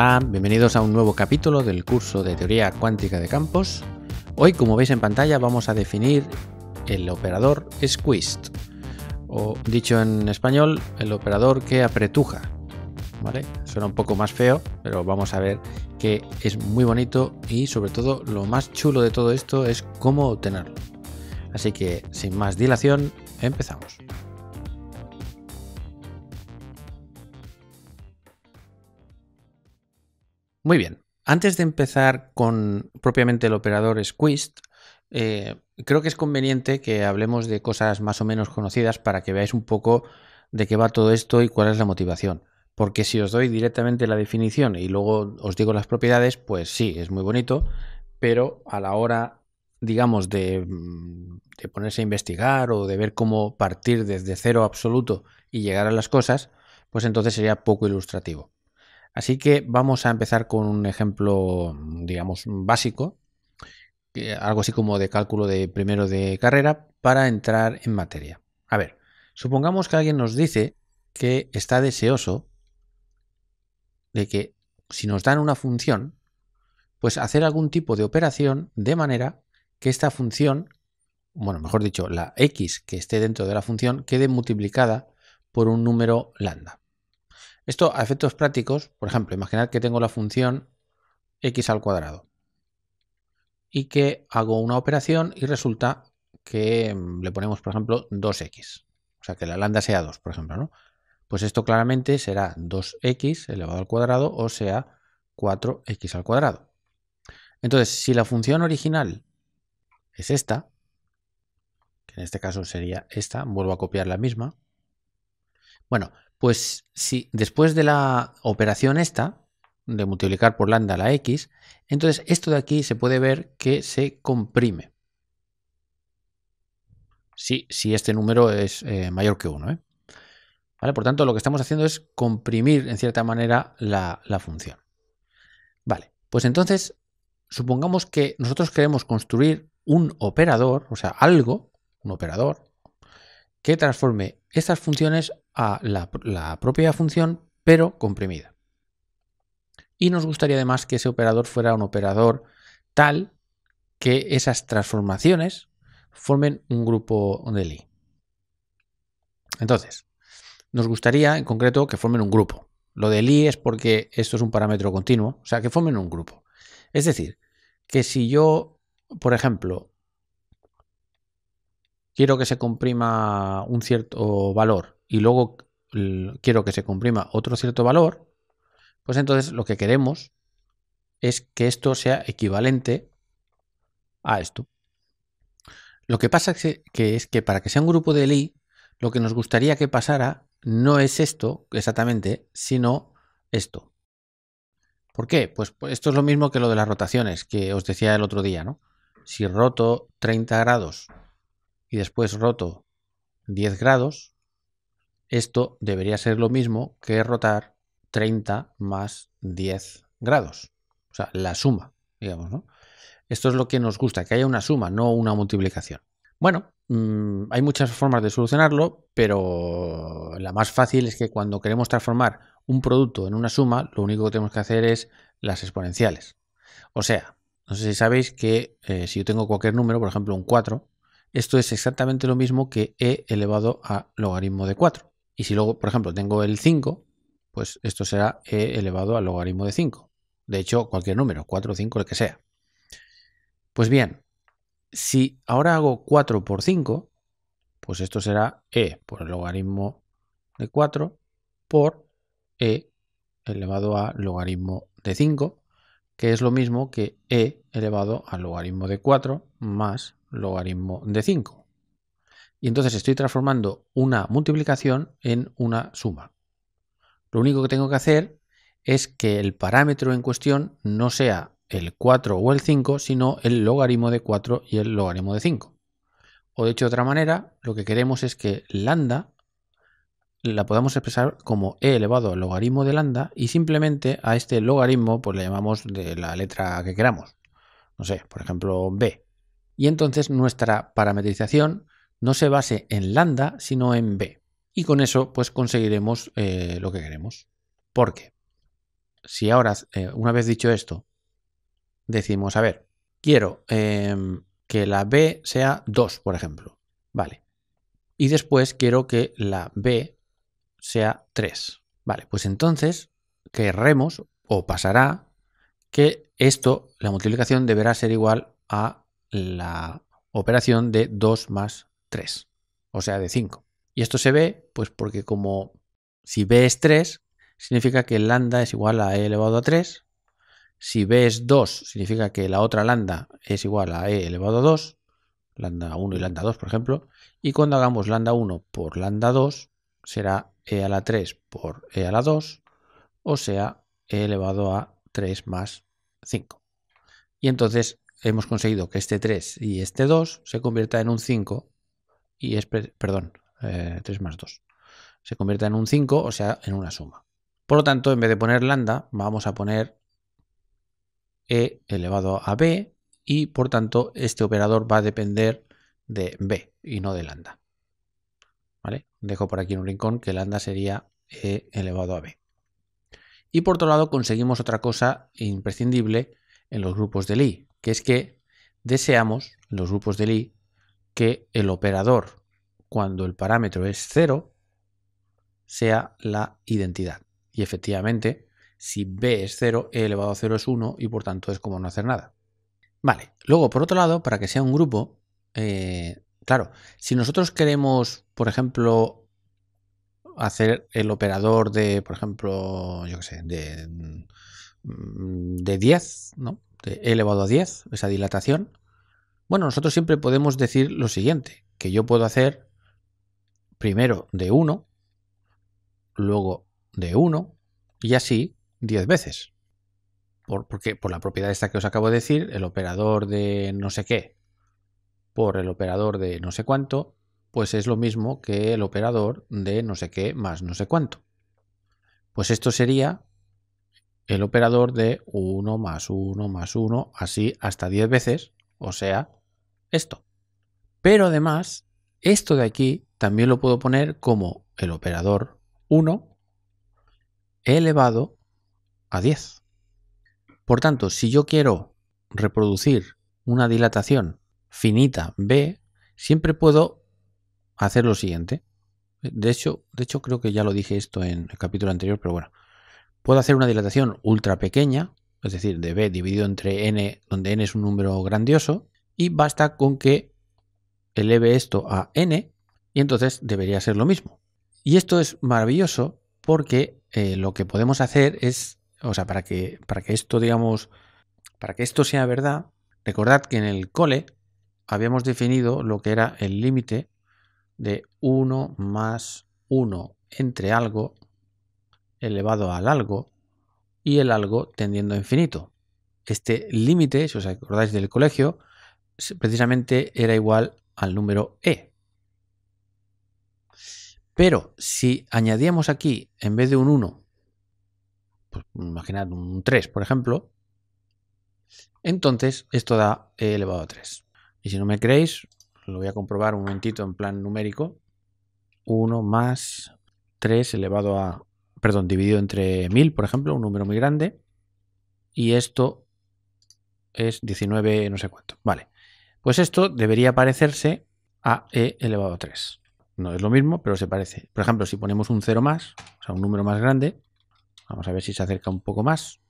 Hola, bienvenidos a un nuevo capítulo del curso de teoría cuántica de campos. Hoy, como veis en pantalla, vamos a definir el operador squeezed, o dicho en español, el operador que apretuja. ¿Vale? Suena un poco más feo, pero vamos a ver que es muy bonito y sobre todo lo más chulo de todo esto es cómo obtenerlo. Así que sin más dilación, empezamos. Muy bien, antes de empezar con propiamente el operador Squist, eh, creo que es conveniente que hablemos de cosas más o menos conocidas para que veáis un poco de qué va todo esto y cuál es la motivación. Porque si os doy directamente la definición y luego os digo las propiedades, pues sí, es muy bonito, pero a la hora, digamos, de mm, ponerse a investigar o de ver cómo partir desde cero absoluto y llegar a las cosas, pues entonces sería poco ilustrativo. Así que vamos a empezar con un ejemplo, mm, digamos, mm, básico, algo así como de cálculo de primero de carrera, para entrar en materia. A ver, supongamos que alguien nos dice que está deseoso de que si nos dan una función, pues hacer algún tipo de operación de manera que esta función, bueno, mejor dicho, la x que esté dentro de la función, quede multiplicada por un número lambda. Esto a efectos prácticos, por ejemplo, imaginar que tengo la función x al cuadrado y que hago una operación y resulta que mm, le ponemos, por ejemplo, 2x. O sea, que la lambda sea 2, por ejemplo, ¿no? Pues esto claramente será 2x elevado al cuadrado o sea 4x al cuadrado. Entonces, si la función original es esta, que en este caso sería esta, vuelvo a copiar la misma. Bueno, pues si después de la operación esta, de multiplicar por lambda la x, entonces esto de aquí se puede ver que se comprime. Si, si este número es eh, mayor que 1. ¿eh? ¿Vale? Por tanto, lo que estamos haciendo es comprimir en cierta manera la función. Vale, pues entonces supongamos que nosotros queremos construir un operador, o sea, algo, un operador, que transforme estas funciones a la, propia función, pero comprimida. Y nos gustaría además que ese operador fuera un operador tal que esas transformaciones formen un grupo de Lie. Entonces, nos gustaría en concreto que formen un grupo. Lo de Lie es porque esto es un parámetro continuo, o sea, que formen un grupo. Es decir, que si yo, por ejemplo, quiero que se comprima un cierto valor y luego quiero que se comprima otro cierto valor, pues entonces lo que queremos es que esto sea equivalente a esto. Lo que pasa es que, es que para que sea un grupo de Lie, lo que nos gustaría que pasara no es esto exactamente, sino esto. ¿Por qué? Pues, pues, esto es lo mismo que lo de las rotaciones que os decía el otro día, ¿no? Si roto 30 grados y después roto 10 grados, esto debería ser lo mismo que rotar 30 más 10 grados. O sea, la suma, digamos, ¿no? Esto es lo que nos gusta, que haya una suma, no una multiplicación. Bueno, mm, hay muchas formas de solucionarlo, pero la más fácil es que cuando queremos transformar un producto en una suma, lo único que tenemos que hacer es las exponenciales. O sea, no sé si sabéis que eh, si yo tengo cualquier número, por ejemplo un 4, esto es exactamente lo mismo que e elevado a logaritmo de 4. Y si luego, por ejemplo, tengo el 5, pues esto será e elevado al logaritmo de 5. De hecho, cualquier número, 4, 5, el que sea. Pues bien, si ahora hago 4 por 5, pues esto será e por el logaritmo de 4 por e elevado a logaritmo de 5, que es lo mismo que e elevado al logaritmo de 4 más logaritmo de 5. Y entonces estoy transformando una multiplicación en una suma. Lo único que tengo que hacer es que el parámetro en cuestión no sea el 4 o el 5, sino el logaritmo de 4 y el logaritmo de 5. O hecho de otra manera, lo que queremos es que lambda la podamos expresar como e elevado al logaritmo de lambda y simplemente a este logaritmo pues le llamamos de la letra que queramos. No sé, por ejemplo, b y entonces nuestra parametrización no se base en lambda, sino en b. Y con eso pues conseguiremos eh, lo que queremos. Porque si ahora, eh, una vez dicho esto, decimos, a ver, quiero em, que la b sea 2, por ejemplo. Vale. Y después quiero que la b sea 3. Vale, pues entonces querremos o pasará que esto, la multiplicación deberá ser igual a la operación de 2 más 3, o sea, de 5. Y esto se ve, pues porque como si b es 3, significa que lambda es igual a e elevado a 3. Si b es 2, significa que la otra lambda es igual a e elevado a 2, lambda 1 y lambda 2, por ejemplo. Y cuando hagamos lambda 1 por lambda 2, será e a la 3 por e a la 2, o sea, e elevado a 3 más 5. Y entonces hemos conseguido que este 3 y este 2 se convierta en un 5 y es, perdón, 3 eh, más 2, se convierta en un 5, o sea, en una suma. Por lo tanto, en vez de poner lambda, vamos a poner e elevado a b y por tanto este operador va a depender de b y no de lambda. ¿Vale? Dejo por aquí en un rincón que lambda sería e elevado a b. Y por otro lado conseguimos otra cosa imprescindible en los grupos de Lie, que es que deseamos, los grupos de i, que el operador, cuando el parámetro es 0, sea la identidad. Y efectivamente, si b es 0, e elevado a 0 es 1 y por tanto es como no hacer nada. Vale, luego por otro lado, para que sea un grupo, eh, claro, si nosotros queremos, por ejemplo, hacer el operador de, por ejemplo, yo qué sé, de, mm, de 10, ¿no? de elevado a 10, esa dilatación, bueno, nosotros siempre podemos decir lo siguiente, que yo puedo hacer primero de 1, luego de 1 y así 10 veces. Por, porque por la propiedad esta que os acabo de decir, el operador de no sé qué por el operador de no sé cuánto, pues es lo mismo que el operador de no sé qué más no sé cuánto. Pues esto sería el operador de 1 más 1 más 1, así hasta 10 veces, o sea, esto. Pero además, esto de aquí también lo puedo poner como el operador 1 elevado a 10. Por tanto, si yo quiero reproducir una dilatación finita B, siempre puedo hacer lo siguiente. De hecho, de hecho creo que ya lo dije esto en el capítulo anterior, pero bueno. Puedo hacer una dilatación ultra pequeña, es decir, de B dividido entre N, donde N es un número grandioso, y basta con que eleve esto a N, y entonces debería ser lo mismo. Y esto es maravilloso porque eh, lo que podemos hacer es, o sea, para que, para que esto, digamos, para que esto sea verdad, recordad que en el cole habíamos definido lo que era el límite de 1 más 1 entre algo elevado al algo y el algo tendiendo a infinito. Este límite, si os acordáis del colegio, precisamente era igual al número e. Pero si añadíamos aquí, en vez de un 1, pues imaginad un 3, por ejemplo, entonces esto da e elevado a 3. Y si no me creéis, lo voy a comprobar un momentito en plan numérico. 1 más 3 elevado a perdón, dividido entre 1000, por ejemplo, un número muy grande, y esto es 19 no sé cuánto. Vale, pues esto debería parecerse a e elevado a 3. No es lo mismo, pero se parece. Por ejemplo, si ponemos un 0 más, o sea, un número más grande, vamos a ver si se acerca un poco más.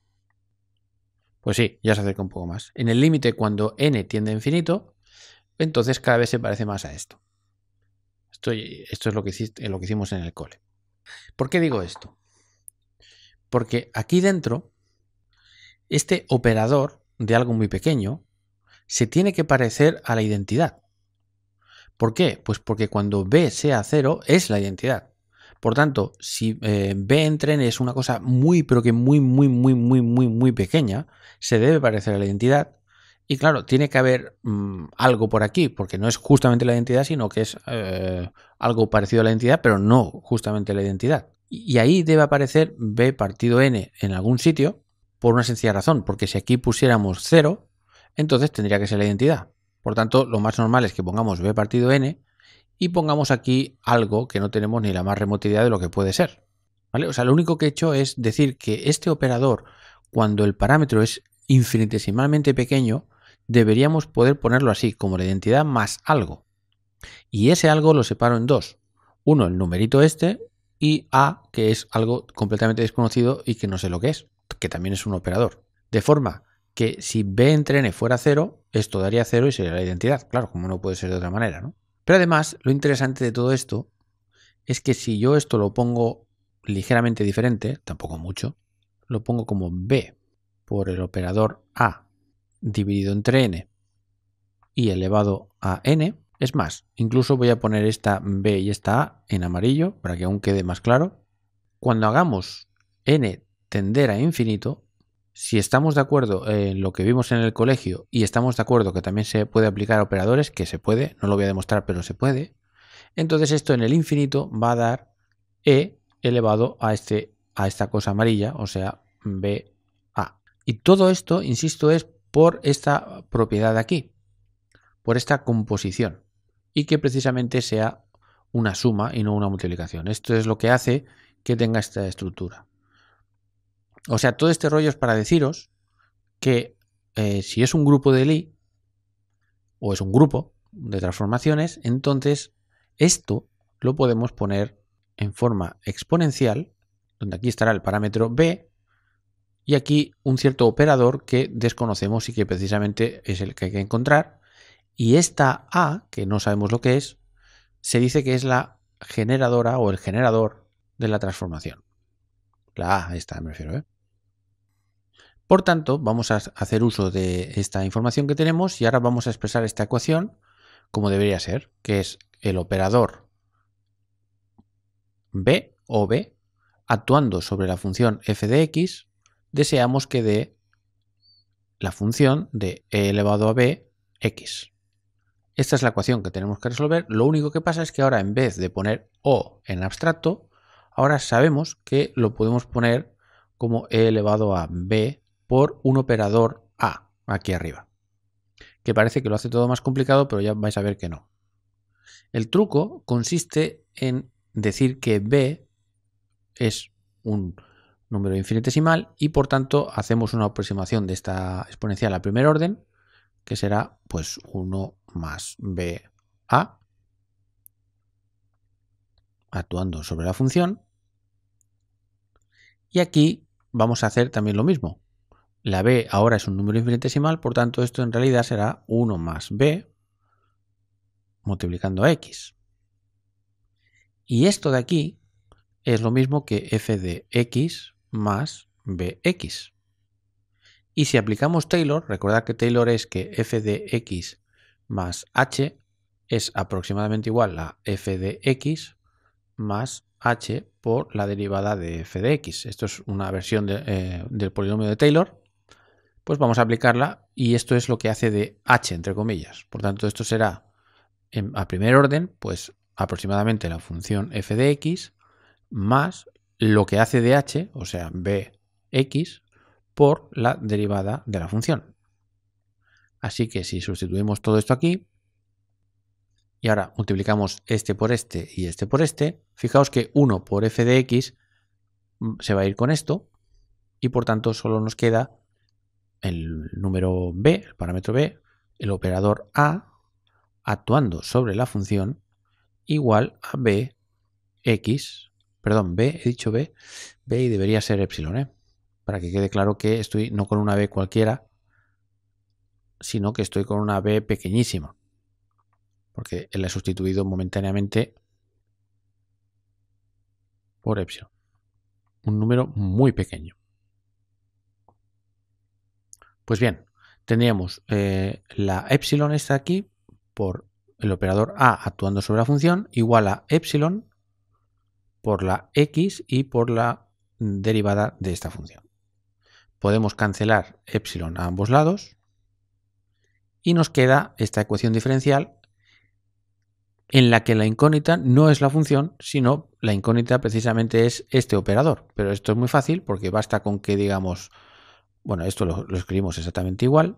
Pues sí, ya se acerca un poco más. En el límite, cuando n tiende a infinito, entonces cada vez se parece más a esto. Esto, es lo que hicimos en el cole. ¿Por qué digo esto? Porque aquí dentro, este operador de algo muy pequeño se tiene que parecer a la identidad. ¿Por qué? Pues porque cuando B sea cero es la identidad. Por tanto, si eh, B en tren es una cosa muy, pero que muy, muy, muy, muy, muy, muy pequeña, se debe parecer a la identidad y claro, tiene que haber mm, algo por aquí, porque no es justamente la identidad, sino que es eh, algo parecido a la identidad, pero no justamente la identidad. Y ahí debe aparecer B partido N en algún sitio por una sencilla razón, porque si aquí pusiéramos 0, entonces tendría que ser la identidad. Por tanto, lo más normal es que pongamos B partido N y pongamos aquí algo que no tenemos ni la más remota idea de lo que puede ser. ¿Vale? O sea, lo único que he hecho es decir que este operador, cuando el parámetro es infinitesimalmente pequeño, deberíamos poder ponerlo así, como la identidad más algo. Y ese algo lo separo en dos. Uno, el numerito este, y A, que es algo completamente desconocido y que no sé lo que es, que también es un operador. De forma que si B entre n fuera cero, esto daría cero y sería la identidad. Claro, como no puede ser de otra manera, ¿no? Pero además, lo interesante de todo esto es que si yo esto lo pongo ligeramente diferente, tampoco mucho, lo pongo como B por el operador A dividido entre n y elevado a n. Es más, incluso voy a poner esta b y esta a en amarillo para que aún quede más claro. Cuando hagamos n tender a infinito, si estamos de acuerdo en lo que vimos en el colegio y estamos de acuerdo que también se puede aplicar a operadores, que se puede, no lo voy a demostrar, pero se puede, entonces esto en el infinito va a dar e elevado a, este, a esta cosa amarilla, o sea, b a. Y todo esto, insisto, es por esta propiedad de aquí, por esta composición, y que precisamente sea una suma y no una multiplicación. Esto es lo que hace que tenga esta estructura. O sea, todo este rollo es para deciros que eh, si es un grupo de Lie, o es un grupo de transformaciones, entonces esto lo podemos poner en forma exponencial, donde aquí estará el parámetro b, y aquí un cierto operador que desconocemos y que precisamente es el que hay que encontrar. Y esta A, que no sabemos lo que es, se dice que es la generadora o el generador de la transformación. La A, esta me refiero. ¿eh? Por tanto, vamos a hacer uso de esta información que tenemos y ahora vamos a expresar esta ecuación como debería ser, que es el operador B o B actuando sobre la función f de x deseamos que dé la función de e elevado a b x. Esta es la ecuación que tenemos que resolver. Lo único que pasa es que ahora en vez de poner o en abstracto, ahora sabemos que lo podemos poner como e elevado a b por un operador a aquí arriba. Que parece que lo hace todo más complicado, pero ya vais a ver que no. El truco consiste en decir que b es un número infinitesimal y por tanto hacemos una aproximación de esta exponencial a primer orden que será pues 1 más b a, actuando sobre la función y aquí vamos a hacer también lo mismo la B ahora es un número infinitesimal por tanto esto en realidad será 1 más B multiplicando a X y esto de aquí es lo mismo que f de X más bx. Y si aplicamos Taylor, recordad que Taylor es que f de x más h es aproximadamente igual a f de x más h por la derivada de f de x. Esto es una versión eh, del polinomio de Taylor. Pues vamos a aplicarla y esto es lo que hace de h, entre comillas. Por tanto, esto será em, a primer orden, pues aproximadamente la función f de x más lo que hace de h, o sea, bx, por la derivada de la función. Así que si sustituimos todo esto aquí, y ahora multiplicamos este por este y este por este, fijaos que 1 por f de x mm, se va a ir con esto, y por tanto solo nos queda el número b, el parámetro b, el operador a, actuando sobre la función, igual a bx Perdón, B, he dicho B. B y debería ser epsilon, ¿eh? Para que quede claro que estoy no con una B cualquiera, sino que estoy con una B pequeñísima. Porque la he sustituido momentáneamente por epsilon. Un número muy pequeño. Pues bien, tendríamos eh, la epsilon está aquí por el operador A actuando sobre la función igual a epsilon por la x y por la derivada de esta función. Podemos cancelar epsilon a ambos lados y nos queda esta ecuación diferencial en la que la incógnita no es la función, sino la incógnita precisamente es este operador. Pero esto es muy fácil porque basta con que digamos, bueno, esto lo, escribimos exactamente igual,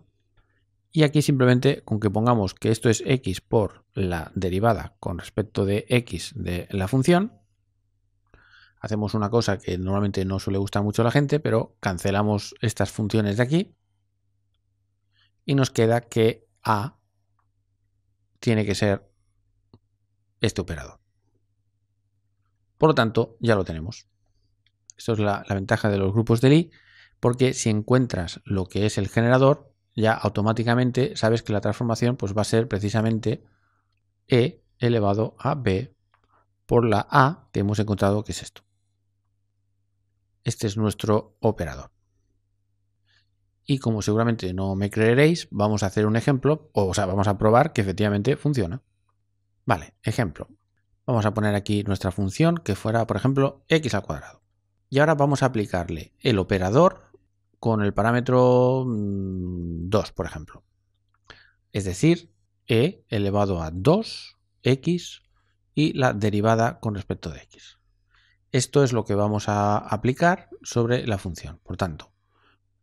y aquí simplemente con que pongamos que esto es x por la derivada con respecto de x de la función, hacemos una cosa que normalmente no suele gustar mucho a la gente, pero cancelamos estas funciones de aquí y nos queda que A tiene que ser este operador. Por lo tanto, ya lo tenemos. Esto es la, ventaja de los grupos de Lie, porque si encuentras lo que es el generador, ya automáticamente sabes que la transformación pues, va a ser precisamente E elevado a B por la A que hemos encontrado que es esto. Este es nuestro operador. Y como seguramente no me creeréis, vamos a hacer un ejemplo, o, sea, vamos a probar que efectivamente funciona. Vale, ejemplo. Vamos a poner aquí nuestra función que fuera, por ejemplo, x al cuadrado. Y ahora vamos a aplicarle el operador con el parámetro 2, mm, por ejemplo. Es decir, e elevado a 2x y la derivada con respecto de x. Esto es lo que vamos a aplicar sobre la función. Por tanto,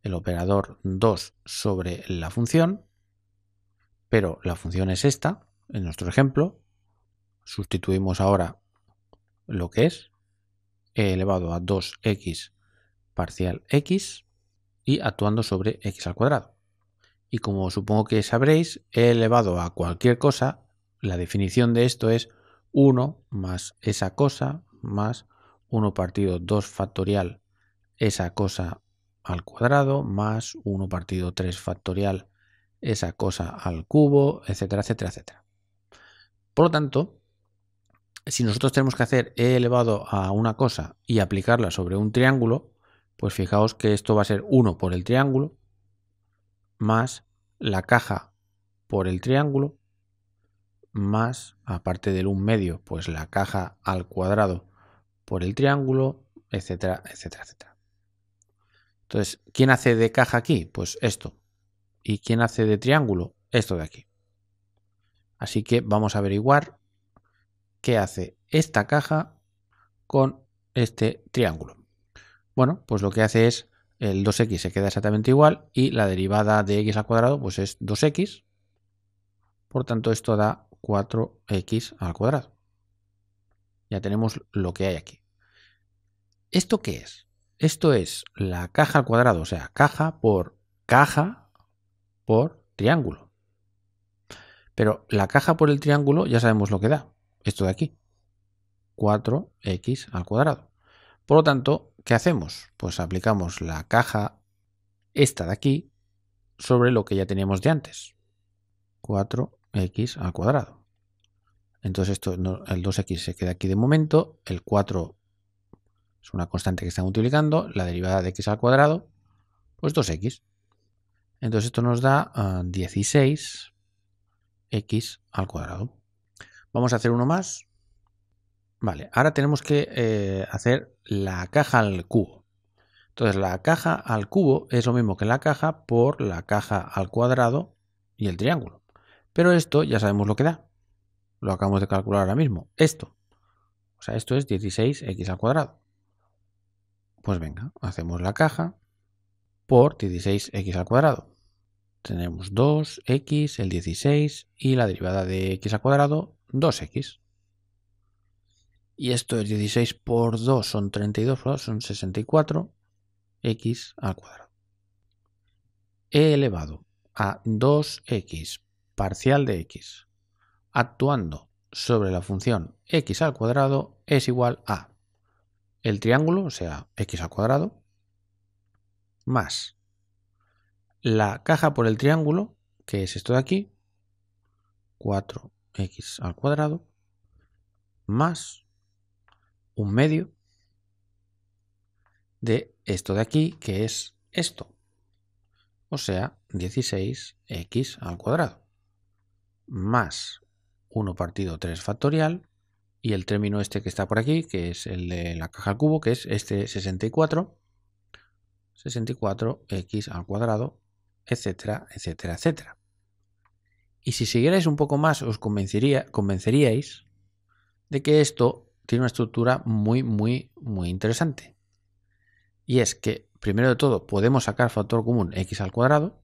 el operador 2 sobre la función, pero la función es esta, en nuestro ejemplo. Sustituimos ahora lo que es elevado a 2x parcial x y actuando sobre x al cuadrado. Y como supongo que sabréis, elevado a cualquier cosa, la definición de esto es 1 más esa cosa más 1 partido 2 factorial esa cosa al cuadrado, más 1 partido 3 factorial esa cosa al cubo, etcétera, etcétera, etcétera. Por lo tanto, si nosotros tenemos que hacer e elevado a una cosa y aplicarla sobre un triángulo, pues fijaos que esto va a ser 1 por el triángulo, más la caja por el triángulo, más, aparte del 1 medio, pues la caja al cuadrado por el triángulo, etcétera, etcétera, etcétera. Entonces, ¿quién hace de caja aquí? Pues esto. ¿Y quién hace de triángulo? Esto de aquí. Así que vamos a averiguar qué hace esta caja con este triángulo. Bueno, pues lo que hace es el 2x se queda exactamente igual y la derivada de x al cuadrado pues es 2x. Por tanto, esto da 4x al cuadrado. Ya tenemos lo que hay aquí. ¿Esto qué es? Esto es la caja al cuadrado, o sea, caja por caja por triángulo. Pero la caja por el triángulo ya sabemos lo que da, esto de aquí. 4x al cuadrado. Por lo tanto, ¿qué hacemos? Pues aplicamos la caja esta de aquí sobre lo que ya teníamos de antes. 4x al cuadrado. Entonces esto, el 2x se queda aquí de momento, el 4 es una constante que está multiplicando, la derivada de x al cuadrado, pues 2x. Entonces esto nos da 16x ah, al cuadrado. Vamos a hacer uno más. Vale, ahora tenemos que eh, hacer la caja al cubo. Entonces la caja al cubo es lo mismo que la caja por la caja al cuadrado y el triángulo. Pero esto ya sabemos lo que da. Lo acabamos de calcular ahora mismo. Esto. O sea, esto es 16x al cuadrado. Pues venga, hacemos la caja por 16x al cuadrado. Tenemos 2x, el 16 y la derivada de x al cuadrado, 2x. Y esto es 16 por 2 son 32, son 64 x al cuadrado. E elevado a 2x parcial de x actuando sobre la función x al cuadrado es igual a el triángulo, o sea, x al cuadrado, más la caja por el triángulo, que es esto de aquí, 4x al cuadrado, más un medio de esto de aquí, que es esto, o sea, 16x al cuadrado, más 1 partido 3 factorial, y el término este que está por aquí, que es el de la caja al cubo, que es este 64, 64x al cuadrado, etcétera, etcétera, etcétera. Y si siguierais un poco más, os convencería, convenceríais de que esto tiene una estructura muy, muy, muy interesante. Y es que, primero de todo, podemos sacar factor común x al cuadrado,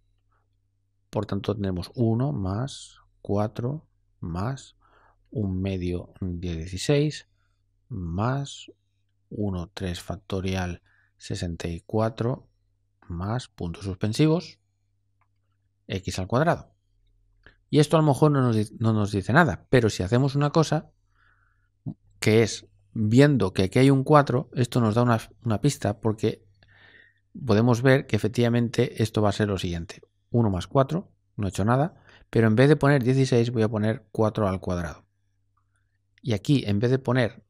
por tanto tenemos 1 más 4 más un medio de 16 más 1, 3 factorial 64 más puntos suspensivos x al cuadrado. Y esto a lo mejor no nos, dice nada, pero si hacemos una cosa que es viendo que aquí hay un 4, esto nos da una, una, pista porque podemos ver que efectivamente esto va a ser lo siguiente. 1 más 4, no he hecho nada, pero en vez de poner 16 voy a poner 4 al cuadrado. Y aquí, en vez de poner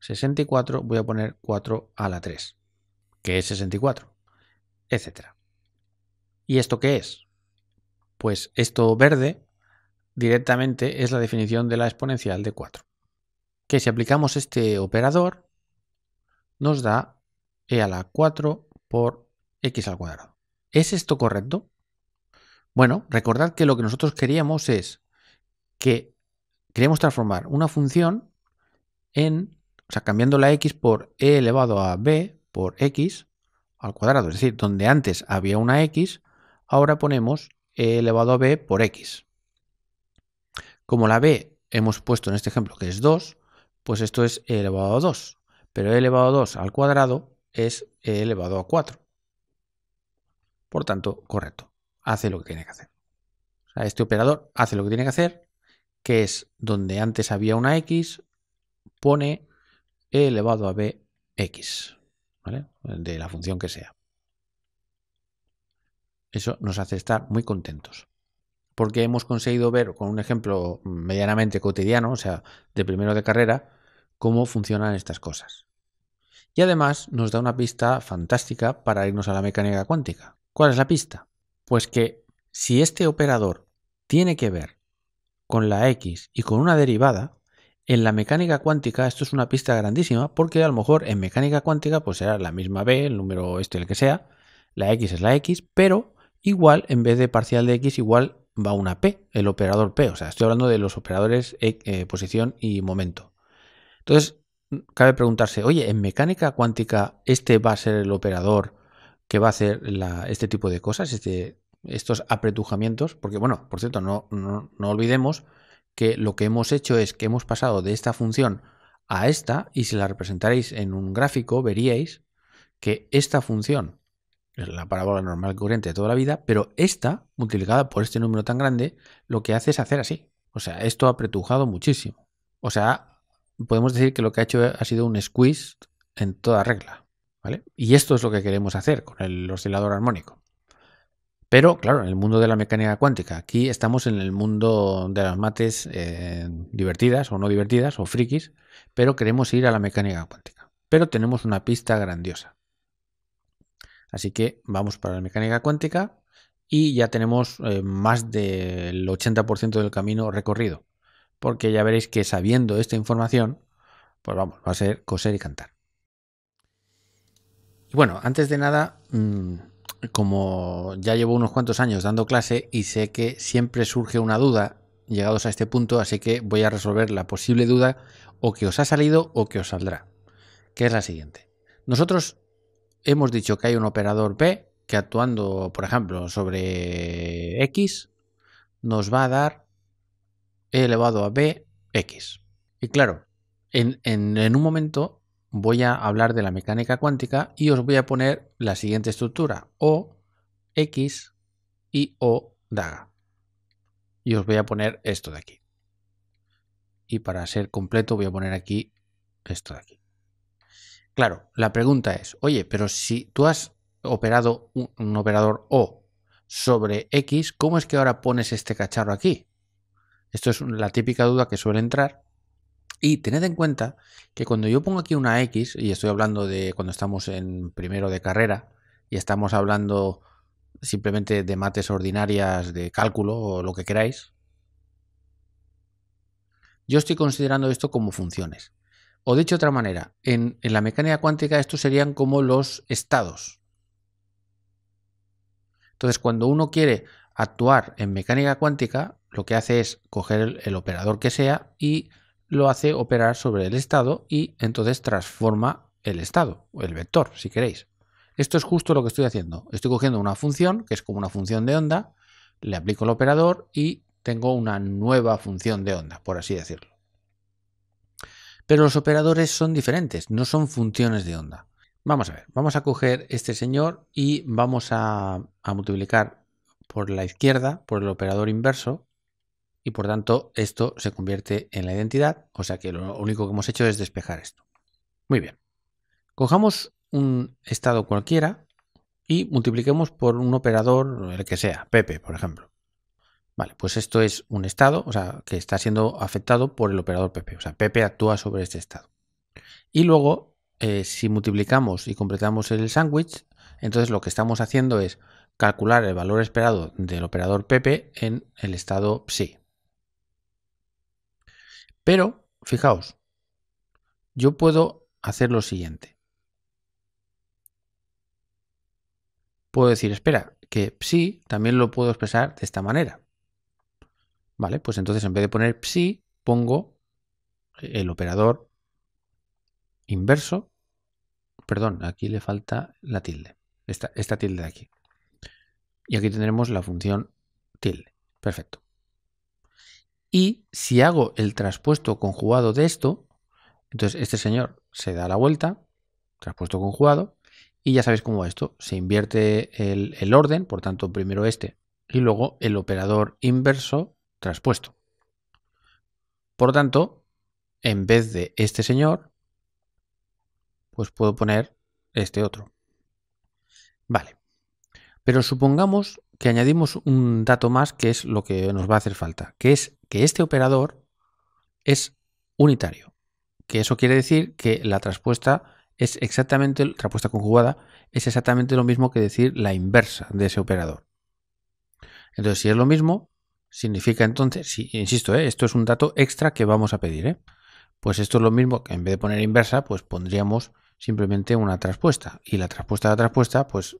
64, voy a poner 4 a la 3, que es 64, etcétera. ¿Y esto qué es? Pues esto verde directamente es la definición de la exponencial de 4. Que si aplicamos este operador, nos da e a la 4 por x al cuadrado. ¿Es esto correcto? Bueno, recordad que lo que nosotros queríamos es que Queremos transformar una función en, o sea, cambiando la x por e elevado a b por x al cuadrado. Es decir, donde antes había una x, ahora ponemos e elevado a b por x. Como la b hemos puesto en este ejemplo que es 2, pues esto es e elevado a 2. Pero e elevado a 2 al cuadrado es e elevado a 4. Por tanto, correcto. Hace lo que tiene que hacer. O este operador hace lo que tiene que hacer que es donde antes había una x, pone e elevado a bx, ¿vale? De la función que sea. Eso nos hace estar muy contentos. Porque hemos conseguido ver con un ejemplo medianamente cotidiano, o sea, de primero de carrera, cómo funcionan estas cosas. Y además nos da una pista fantástica para irnos a la mecánica cuántica. ¿Cuál es la pista? Pues que si este operador tiene que ver con la X y con una derivada, en la mecánica cuántica esto es una pista grandísima porque a lo mejor en mecánica cuántica pues será la misma B, el número este, el que sea, la X es la X, pero igual en vez de parcial de X igual va una P, el operador P, o sea, estoy hablando de los operadores eh, eh, posición y momento. Entonces, cabe preguntarse, oye, en mecánica cuántica este va a ser el operador que va a hacer la, este tipo de cosas, este estos apretujamientos, porque bueno, por cierto, no, olvidemos que lo que hemos hecho es que hemos pasado de esta función a esta, y si la representaréis en un gráfico, veríais que esta función es la parábola normal corriente de toda la vida, pero esta, multiplicada por este número tan grande, lo que hace es hacer así. O sea, esto ha apretujado muchísimo. O sea, podemos decir que lo que ha hecho ha sido un squeeze en toda regla. ¿vale? Y esto es lo que queremos hacer con el oscilador armónico. Pero claro, en el mundo de la mecánica cuántica, aquí estamos en el mundo de las mates eh, divertidas o no divertidas o frikis, pero queremos ir a la mecánica cuántica. Pero tenemos una pista grandiosa. Así que vamos para la mecánica cuántica y ya tenemos eh, más del 80% del camino recorrido. Porque ya veréis que sabiendo esta información, pues vamos, va a ser coser y cantar. Y bueno, antes de nada... Mm, como ya llevo unos cuantos años dando clase y sé que siempre surge una duda llegados a este punto, así que voy a resolver la posible duda o que os ha salido o que os saldrá, que es la siguiente. Nosotros hemos dicho que hay un operador P que actuando, por ejemplo, sobre X, nos va a dar E elevado a B X. Y claro, en un momento voy a hablar de la mecánica cuántica y os voy a poner la siguiente estructura, O, X y O daga. Y os voy a poner esto de aquí. Y para ser completo voy a poner aquí esto de aquí. Claro, la pregunta es, oye, pero si tú has operado un, un operador O sobre X, ¿cómo es que ahora pones este cacharro aquí? Esto es la típica duda que suele entrar y tened en cuenta que cuando yo pongo aquí una X, y estoy hablando de cuando estamos en primero de carrera, y estamos hablando simplemente de mates ordinarias, de cálculo o lo que queráis, yo estoy considerando esto como funciones. O dicho de otra manera, en, la mecánica cuántica estos serían como los estados. Entonces, cuando uno quiere actuar en mecánica cuántica, lo que hace es coger el operador que sea y lo hace operar sobre el estado y entonces transforma el estado, o el vector, si queréis. Esto es justo lo que estoy haciendo. Estoy cogiendo una función, que es como una función de onda, le aplico el operador y tengo una nueva función de onda, por así decirlo. Pero los operadores son diferentes, no son funciones de onda. Vamos a ver, vamos a coger este señor y vamos a, a multiplicar por la izquierda, por el operador inverso, y por tanto esto se convierte en la identidad, o sea que lo único que hemos hecho es despejar esto. Muy bien. Cojamos un estado cualquiera y multipliquemos por un operador, el que sea, Pepe, por ejemplo. Vale, pues esto es un estado, o sea, que está siendo afectado por el operador Pepe, o sea, Pepe actúa sobre este estado. Y luego, eh, si multiplicamos y completamos el sándwich, entonces lo que estamos haciendo es calcular el valor esperado del operador PP en el estado psi. Pero, fijaos, yo puedo hacer lo siguiente. Puedo decir, espera, que psi también lo puedo expresar de esta manera. Vale, pues entonces en vez de poner psi, pongo el operador inverso. Perdón, aquí le falta la tilde. Esta, esta tilde de aquí. Y aquí tendremos la función tilde. Perfecto. Y si hago el traspuesto conjugado de esto, entonces este señor se da la vuelta, traspuesto conjugado, y ya sabéis cómo esto. Se invierte el, orden, por tanto, primero este y luego el operador inverso traspuesto. Por tanto, en vez de este señor, pues puedo poner este otro. Vale. Pero supongamos que añadimos un dato más que es lo que nos va a hacer falta, que es que este operador es unitario, que eso quiere decir que la transpuesta es exactamente, la transpuesta conjugada es exactamente lo mismo que decir la inversa de ese operador. Entonces, si es lo mismo, significa entonces, si, insisto, eh, esto es un dato extra que vamos a pedir, eh, pues esto es lo mismo que en vez de poner inversa, pues pondríamos simplemente una transpuesta. Y la transpuesta de la transpuesta, pues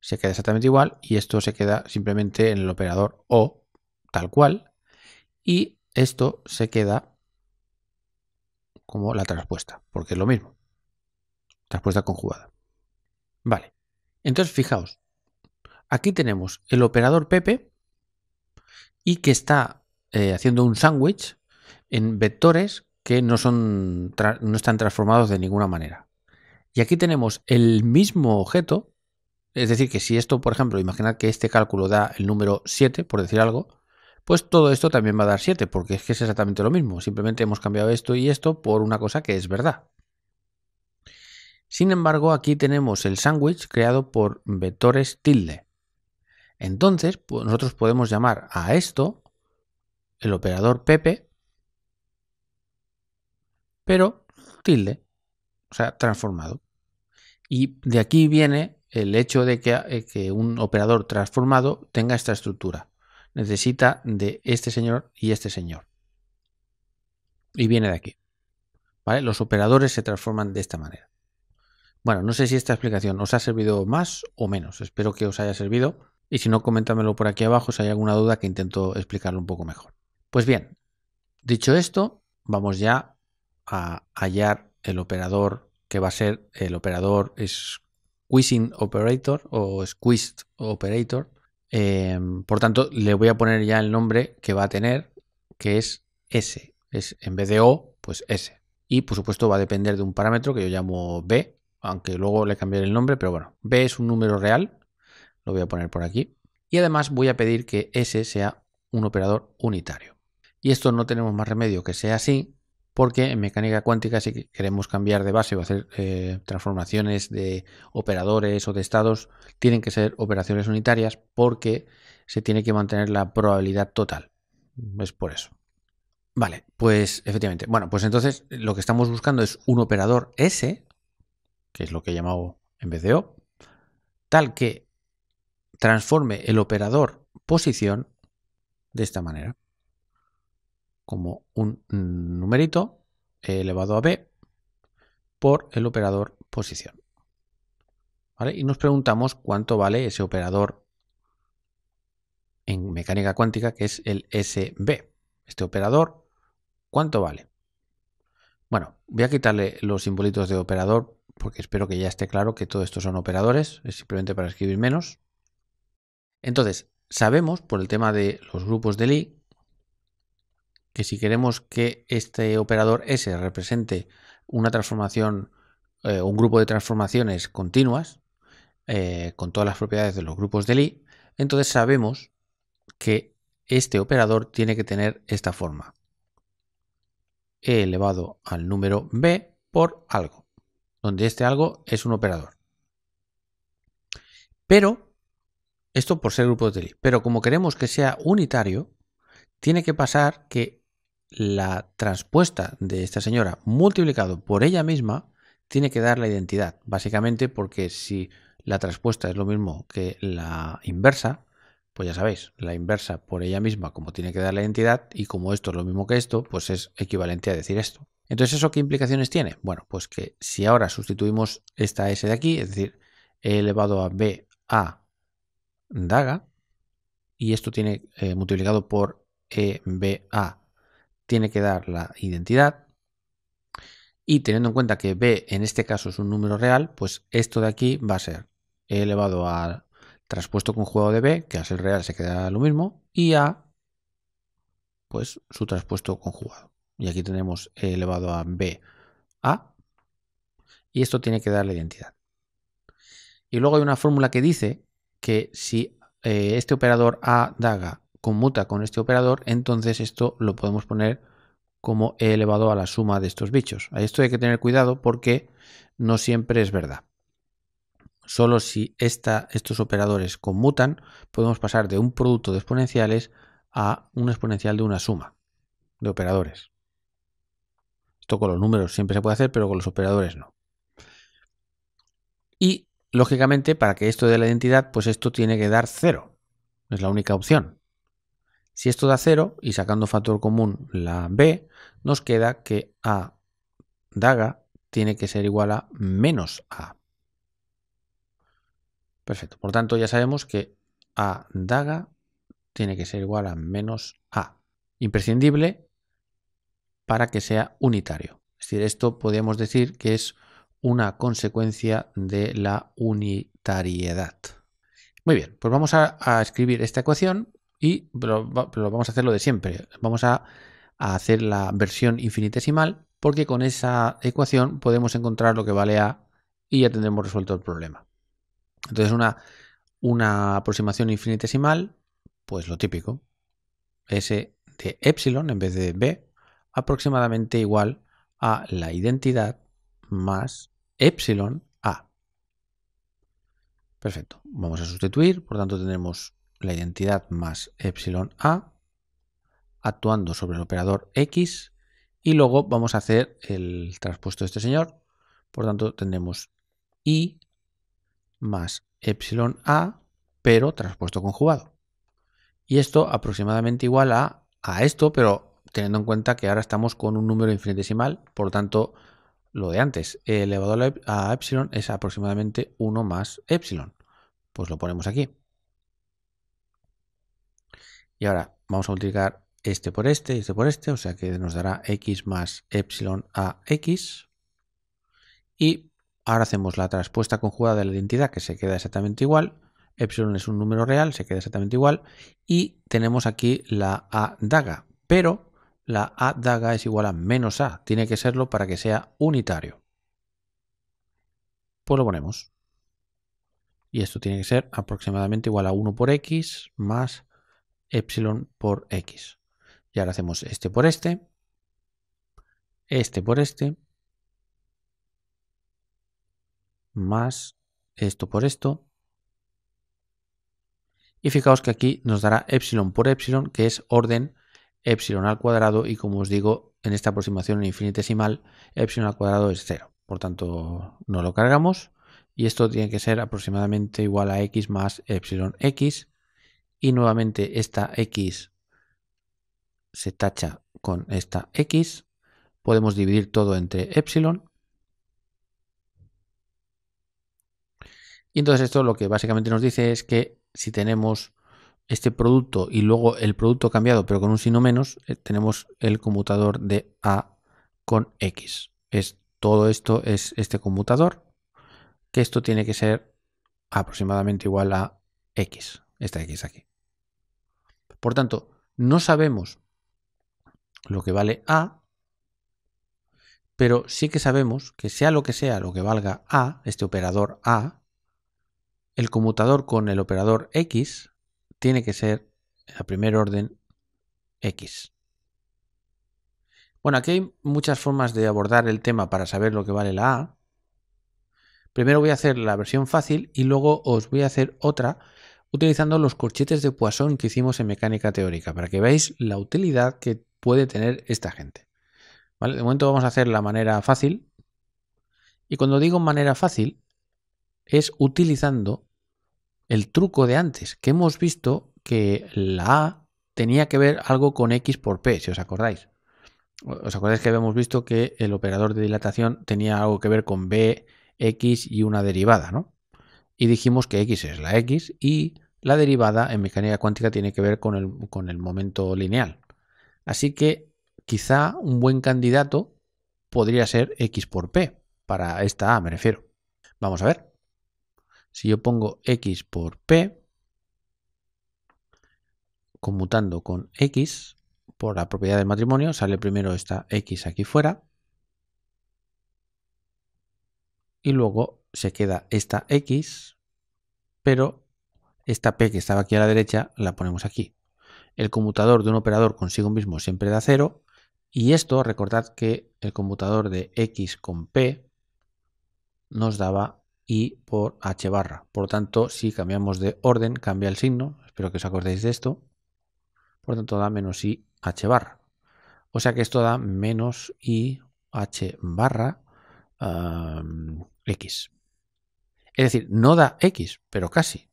se queda exactamente igual y esto se queda simplemente en el operador o tal cual y esto se queda como la transpuesta, porque es lo mismo. Transpuesta conjugada. Vale. Entonces, fijaos. Aquí tenemos el operador Pepe y que está eh, haciendo un sándwich en vectores que no, son no están transformados de ninguna manera. Y aquí tenemos el mismo objeto es decir, que si esto, por ejemplo, imaginad que este cálculo da el número 7, por decir algo, pues todo esto también va a dar 7, porque es que es exactamente lo mismo. Simplemente hemos cambiado esto y esto por una cosa que es verdad. Sin embargo, aquí tenemos el sándwich creado por vectores tilde. Entonces, nosotros podemos llamar a esto el operador Pepe, pero tilde, o sea, transformado. Y de aquí viene el hecho de eh, que, un operador transformado tenga esta estructura. Necesita de este señor y este señor. Y viene de aquí. Los operadores se transforman de esta manera. Bueno, no sé si esta explicación os ha servido más o menos. Espero que os haya servido. Y si no, coméntamelo por aquí abajo si hay alguna duda que intento explicarlo un poco mejor. Pues bien, dicho esto, vamos ya a hallar el operador que va a ser el operador es Quizzing Operator o Squeezed Operator. Em, por tanto, le voy a poner ya el nombre que va a tener, que es S. Es, en vez de O, pues S. Y por supuesto va a depender de un parámetro que yo llamo B, aunque luego le cambiaré el nombre, pero bueno, B es un número real. Lo voy a poner por aquí. Y además voy a pedir que S sea un operador unitario. Y esto no tenemos más remedio que sea así, porque en mecánica cuántica si queremos cambiar de base o hacer eh, transformaciones de operadores o de estados, tienen que ser operaciones unitarias porque se tiene que mantener la probabilidad total. Es por eso. Vale, pues efectivamente. Bueno, pues entonces lo que estamos buscando es un operador S, que es lo que he llamado en vez de O, tal que transforme el operador posición de esta manera como un numerito eh, elevado a b por el operador posición. Y nos preguntamos cuánto vale ese operador en mecánica cuántica que es el SB. Este operador, ¿cuánto vale? Bueno, voy a quitarle los simbolitos de operador porque espero que ya esté claro que todo esto son operadores, es simplemente para escribir menos. Entonces, sabemos por el tema de los grupos de Lie que si queremos que este operador S represente una transformación, eh, un grupo de transformaciones continuas, eh, con todas las propiedades de los grupos de Lie, entonces sabemos que este operador tiene que tener esta forma. E elevado al número B por algo, donde este algo es un operador. Pero, esto por ser grupo de Lie, pero como queremos que sea unitario, tiene que pasar que la transpuesta de esta señora multiplicado por ella misma tiene que dar la identidad, básicamente porque si la transpuesta es lo mismo que la inversa, pues ya sabéis, la inversa por ella misma como tiene que dar la identidad y como esto es lo mismo que esto, pues es equivalente a decir esto. Entonces, ¿eso qué implicaciones tiene? Bueno, pues que si ahora sustituimos esta S de aquí, es decir, elevado a B a daga, y esto tiene eh, multiplicado por e A tiene que dar la identidad. Y teniendo en cuenta que b en este caso es un número real, pues esto de aquí va a ser e elevado al traspuesto conjugado de b, que al ser real se queda lo mismo, y a pues su traspuesto conjugado. Y aquí tenemos e elevado a b a, y esto tiene que dar la identidad. Y luego hay una fórmula que dice que si eh, este operador a daga conmuta con este operador, entonces esto lo podemos poner como elevado a la suma de estos bichos. A esto hay que tener cuidado porque no siempre es verdad. Solo si estos operadores conmutan, podemos pasar de un producto de exponenciales a un exponencial de una suma de operadores. Esto con los números siempre se puede hacer, pero con los operadores no. Y, lógicamente, para que esto dé la identidad, pues esto tiene que dar cero. Es la única opción. Si esto da cero y sacando factor común la b, nos queda que a daga tiene que ser igual a menos a. Perfecto. Por tanto, ya sabemos que a daga tiene que ser igual a menos a. Imprescindible para que sea unitario. Es decir, esto podemos decir que es una consecuencia de la unitariedad. Muy bien, pues vamos a, a escribir esta ecuación y vamos a hacer lo de siempre. Vamos a, hacer la versión infinitesimal porque con esa ecuación podemos encontrar lo que vale A y ya tendremos resuelto el problema. Entonces una, una aproximación infinitesimal, pues lo típico, S de epsilon en vez de B aproximadamente igual a la identidad más epsilon A. Perfecto. Vamos a sustituir, por tanto tenemos la identidad más epsilon a actuando sobre el operador x y luego vamos a hacer el traspuesto de este señor. Por tanto, tendremos i más epsilon a, pero traspuesto conjugado. Y esto aproximadamente igual a, a esto, pero teniendo en cuenta que ahora estamos con un número infinitesimal, por tanto, lo de antes, elevado a epsilon es aproximadamente 1 más epsilon. Pues lo ponemos aquí. Y ahora vamos a multiplicar este por este y este por este, o sea que nos dará x más epsilon a x. Y ahora hacemos la traspuesta conjugada de la identidad que se queda exactamente igual. Epsilon es un número real, se queda exactamente igual. Y tenemos aquí la a daga, pero la a daga es igual a menos a, tiene que serlo para que sea unitario. Pues lo ponemos. Y esto tiene que ser aproximadamente igual a 1 por x más epsilon por x. Y ahora hacemos este por este, este por este, más esto por esto. Y fijaos que aquí nos dará epsilon por epsilon, que es orden epsilon al cuadrado, y como os digo, en esta aproximación infinitesimal, epsilon al cuadrado es cero. Por tanto, no lo cargamos, y esto tiene que ser aproximadamente igual a x más epsilon x, y nuevamente esta X se tacha con esta X. Podemos dividir todo entre epsilon. Y entonces esto lo que básicamente nos dice es que si tenemos este producto y luego el producto cambiado pero con un signo menos, eh, tenemos el conmutador de A con X. Es, todo esto es este conmutador, que esto tiene que ser aproximadamente igual a X. Esta X aquí. Por tanto, no sabemos lo que vale A, pero sí que sabemos que sea lo que sea lo que valga A, este operador A, el conmutador con el operador X tiene que ser, a primer orden, X. Bueno, aquí hay muchas formas de abordar el tema para saber lo que vale la A. Primero voy a hacer la versión fácil y luego os voy a hacer otra utilizando los corchetes de Poisson que hicimos en mecánica teórica, para que veáis la utilidad que puede tener esta gente. De momento vamos a hacer la manera fácil. Y cuando digo manera fácil, es utilizando el truco de antes, que hemos visto que la A tenía que ver algo con X por P, si os acordáis. ¿Os acordáis que habíamos visto que el operador de dilatación tenía algo que ver con B, X y una derivada, ¿no? y dijimos que x es la x y la derivada en mecánica cuántica tiene que ver con el, momento lineal. Así que quizá un buen candidato podría ser x por p, para esta a me refiero. Vamos a ver. Si yo pongo x por p, conmutando con x por la propiedad del matrimonio, sale primero esta x aquí fuera y luego se queda esta X, pero esta P que estaba aquí a la derecha la ponemos aquí. El conmutador de un operador consigo mismo siempre da 0 y esto, recordad que el conmutador de X con P nos daba I por H barra. Por lo tanto, si cambiamos de orden, cambia el signo. Espero que os acordéis de esto. Por lo tanto, da menos I H barra. O sea que esto da menos I H barra X. Es decir, no da X, pero casi.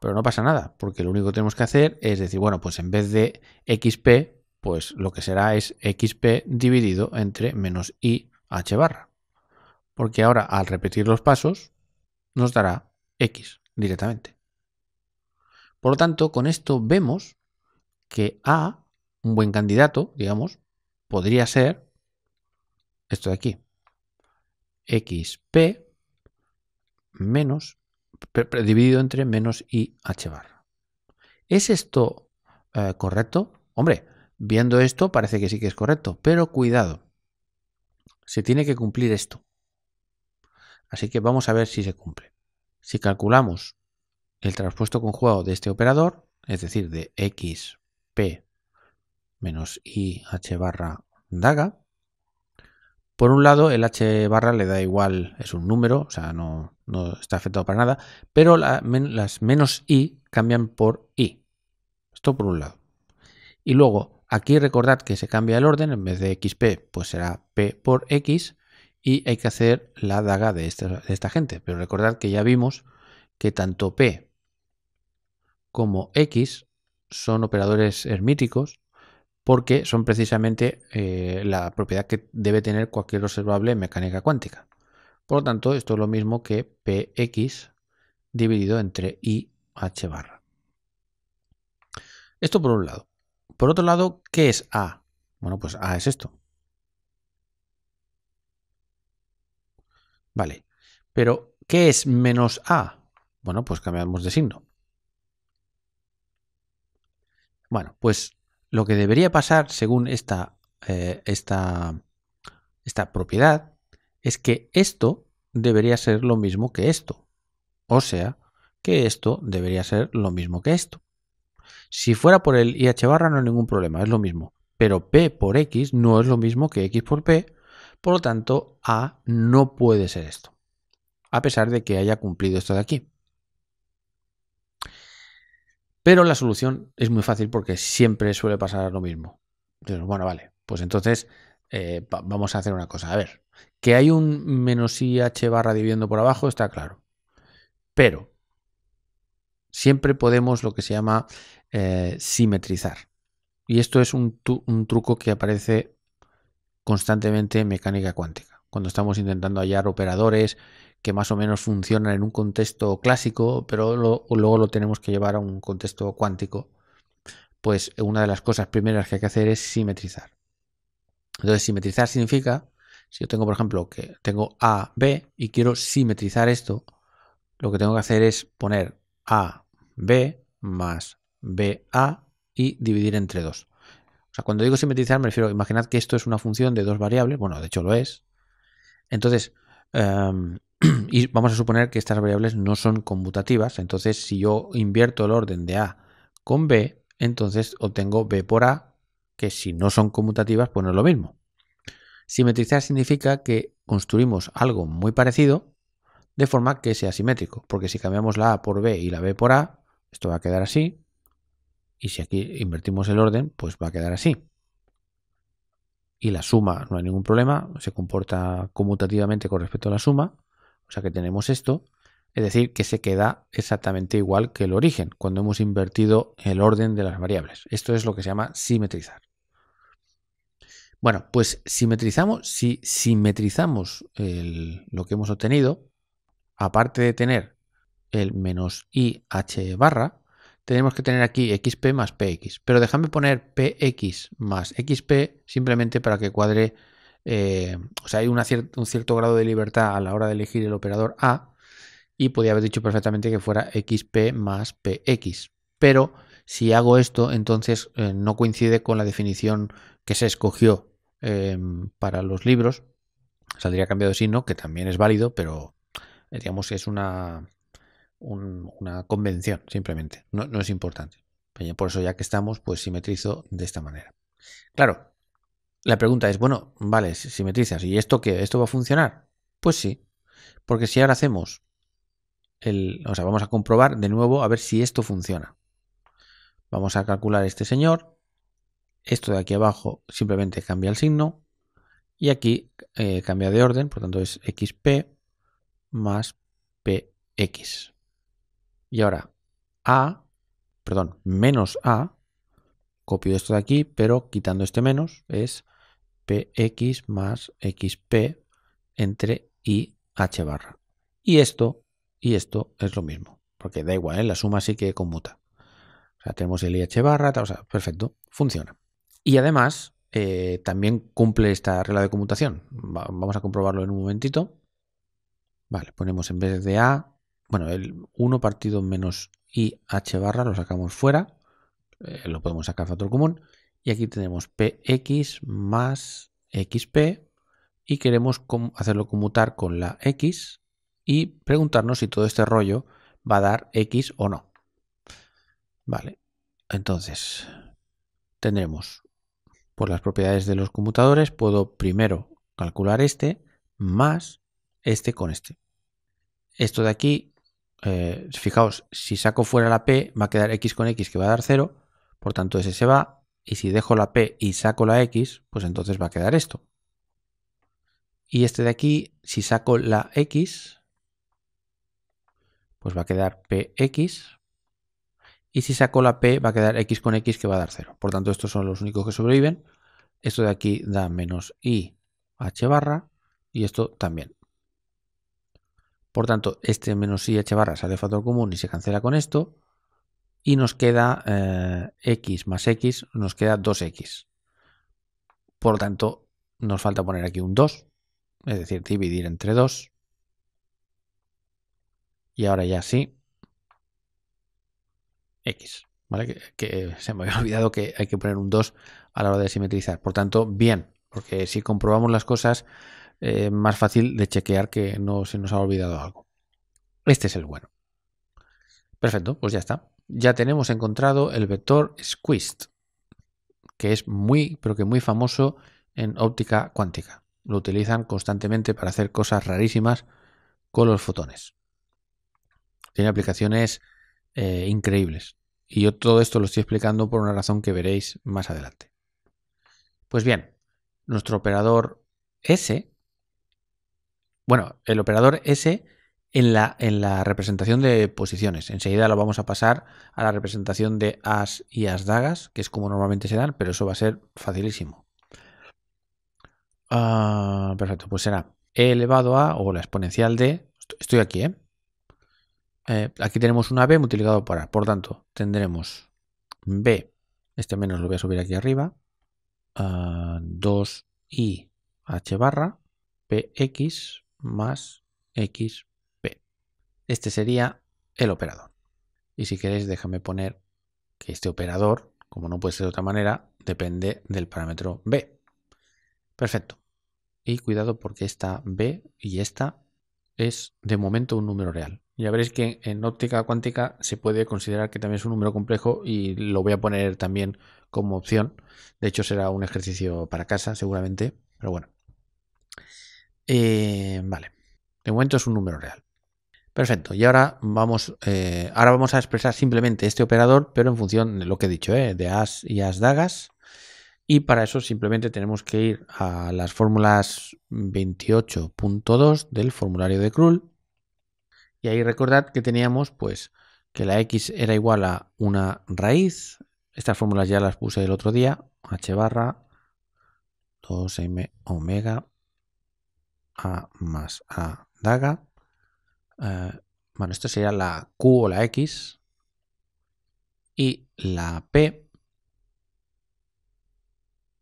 Pero no pasa nada, porque lo único que tenemos que hacer es decir, bueno, pues en vez de XP, pues lo que será es XP dividido entre menos y H barra. Porque ahora al repetir los pasos nos dará X directamente. Por lo tanto, con esto vemos que A, un buen candidato, digamos, podría ser esto de aquí. XP menos, dividido entre menos y h barra. ¿Es esto eh, correcto? Hombre, viendo esto parece que sí que es correcto, pero cuidado, se tiene que cumplir esto. Así que vamos a ver si se cumple. Si calculamos el transpuesto conjugado de este operador, es decir, de x p menos i h barra daga, por un lado, el H barra le da igual, es un número, o sea, no, está afectado para nada, pero las menos i cambian por i. Esto por un lado. Y luego, aquí recordad que se cambia el orden, en vez de xp, pues será p por x, y hay que hacer la daga de esta, de esta gente. Pero recordad que ya vimos que tanto p como x son operadores hermíticos porque son precisamente eh, la propiedad que debe tener cualquier observable en mecánica cuántica. Por lo tanto, esto es lo mismo que Px dividido entre I h barra. Esto por un lado. Por otro lado, ¿qué es A? Bueno, pues A es esto. Vale. Pero, ¿qué es menos A? Bueno, pues cambiamos de signo. Bueno, pues lo que debería pasar según eh, esta, esta, propiedad es que esto debería ser lo mismo que esto. O sea, que esto debería ser lo mismo que esto. Si fuera por el IH barra no hay ningún problema, es lo mismo. Pero P por X no es lo mismo que X por P, por lo tanto A no puede ser esto. A pesar de que haya cumplido esto de aquí. Pero la solución es muy fácil porque siempre suele pasar lo mismo. bueno, vale, pues entonces eh, vamos a hacer una cosa. A ver, que hay un menos IH barra dividiendo por abajo está claro. Pero siempre podemos lo que se llama eh, simetrizar. Y esto es un, un truco que aparece constantemente en mecánica cuántica. Cuando estamos intentando hallar operadores que más o menos funcionan en un contexto clásico, pero luego lo tenemos que llevar a un contexto cuántico, pues una de las cosas primeras que hay que hacer es simetrizar. Entonces, simetrizar significa, si yo tengo, por ejemplo, que tengo A, B y quiero simetrizar esto, lo que tengo que hacer es poner A, B más A y dividir entre dos. O sea, cuando digo simetrizar me refiero, imaginad que esto es una función de dos variables, bueno, de hecho lo es. Entonces, em, y vamos a suponer que estas variables no son conmutativas, entonces si yo invierto el orden de A con B, entonces obtengo B por A, que si no son conmutativas, pues no es lo mismo. Simetrizar significa que construimos algo muy parecido de forma que sea simétrico, porque si cambiamos la A por B y la B por A, esto va a quedar así, y si aquí invertimos el orden, pues va a quedar así. Y la suma no hay ningún problema, se comporta conmutativamente con respecto a la suma, o sea que tenemos esto, es decir, que se queda exactamente igual que el origen cuando hemos invertido el orden de las variables. Esto es lo que se llama simetrizar. Bueno, pues simetrizamos, si simetrizamos lo que hemos obtenido, aparte de tener el menos i h barra, tenemos que tener aquí xp más px. Pero déjame poner px más xp simplemente para que cuadre eh, o sea, hay un cierto grado de libertad a la hora de elegir el operador A y podía haber dicho perfectamente que fuera XP más PX. Pero si hago esto, entonces eh, no coincide con la definición que se escogió em, para los libros. Saldría cambiado de signo, que también es válido, pero eh, digamos que es una, una convención, simplemente. no es importante. Por eso ya que estamos, pues simetrizo de esta manera. Claro, la pregunta es, bueno, vale, simetrizas, ¿y esto qué? ¿Esto va a funcionar? Pues sí, porque si ahora hacemos el, o sea, vamos a comprobar de nuevo a ver si esto funciona. Vamos a calcular este señor, esto de aquí abajo simplemente cambia el signo y aquí eh, cambia de orden, por tanto es xp más px. Y ahora a, perdón, menos a, copio esto de aquí, pero quitando este menos es px más xp entre y h barra. Y esto, y esto es lo mismo, porque da igual, ¿eh? la suma sí que conmuta. O sea, tenemos el IH barra, perfecto, funciona. Y además, eh, también cumple esta regla de conmutación. vamos a comprobarlo en un momentito. Vale, ponemos en vez de A, bueno, el 1 partido menos IH barra lo sacamos fuera. Eh, lo podemos sacar factor común y aquí tenemos px más xp y queremos hacerlo conmutar con la x y preguntarnos si todo este rollo va a dar x o no. Vale, entonces tendremos por las propiedades de los conmutadores, puedo primero calcular este más este con este. Esto de aquí, eh, fijaos, si saco fuera la p, va a quedar x con x que va a dar 0, por tanto ese se va, y si dejo la P y saco la X, pues entonces va a quedar esto. Y este de aquí, si saco la X, pues va a quedar PX. Y si saco la P, va a quedar X con X que va a dar 0. Por tanto, estos son los únicos que sobreviven. Esto de aquí da menos I H barra y esto también. Por tanto, este menos I H barra sale factor común y se cancela con esto y nos queda eh, x más x, nos queda 2x. Por lo tanto, nos falta poner aquí un 2, es decir, dividir entre 2. Y ahora ya sí, x. Que, se me había olvidado que hay que poner un 2 a la hora de simetrizar. Por tanto, bien, porque si comprobamos las cosas, es eh, más fácil de chequear que no se nos ha olvidado algo. Este es el bueno. Perfecto, pues ya está ya tenemos encontrado el vector Squished, que es muy, pero que muy famoso en óptica cuántica. Lo utilizan constantemente para hacer cosas rarísimas con los fotones. Tiene aplicaciones eh, increíbles. Y yo todo esto lo estoy explicando por una razón que veréis más adelante. Pues bien, nuestro operador S, bueno, el operador S en la, en la representación de posiciones. Enseguida lo vamos a pasar a la representación de as y as dagas, que es como normalmente se dan, pero eso va a ser facilísimo. Ah, perfecto, pues será e elevado a o la exponencial de... Estoy aquí, ¿eh? ¿eh? aquí tenemos una b multiplicado por a. Por tanto, tendremos b, este menos lo voy a subir aquí arriba, 2i ah, h barra px más x este sería el operador. Y si queréis, déjame poner que este operador, como no puede ser de otra manera, depende del parámetro b. Perfecto. Y cuidado porque esta b y esta es de momento un número real. Ya veréis que en óptica cuántica se puede considerar que también es un número complejo y lo voy a poner también como opción. De hecho será un ejercicio para casa seguramente, pero bueno. Eh, vale, de momento es un número real. Perfecto. Y ahora vamos, eh, ahora vamos a expresar simplemente este operador, pero en función de lo que he dicho, eh, de as y as dagas. Y para eso simplemente tenemos que ir a las fórmulas 28.2 del formulario de Krull. Y ahí recordad que teníamos pues que la x era igual a una raíz. Estas fórmulas ya las puse el otro día. h barra 2m omega a más a daga eh, bueno, esto sería la Q o la X, y la P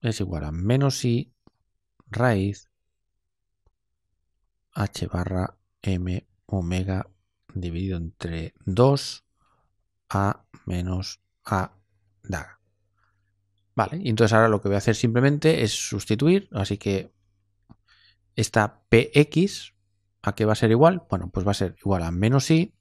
es igual a menos I raíz H barra M omega dividido entre 2 A menos A daga. Vale, y entonces ahora lo que voy a hacer simplemente es sustituir, así que esta PX ¿A qué va a ser igual? Bueno, pues va a ser igual a menos i.